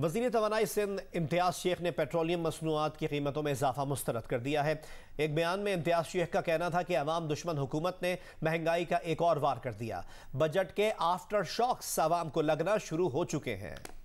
वजीर तोानाई सिंध इम्तियाज़ शेख ने पेट्रोलियम मसनूआत की कीमतों में इजाफा मुस्रद कर दिया है एक बयान में इम्तियाज़ शेख का कहना था कि अवाम दुश्मन हुकूमत ने महंगाई का एक और वार कर दिया बजट के आफ्टर शॉक्स आवाम को लगना शुरू हो चुके हैं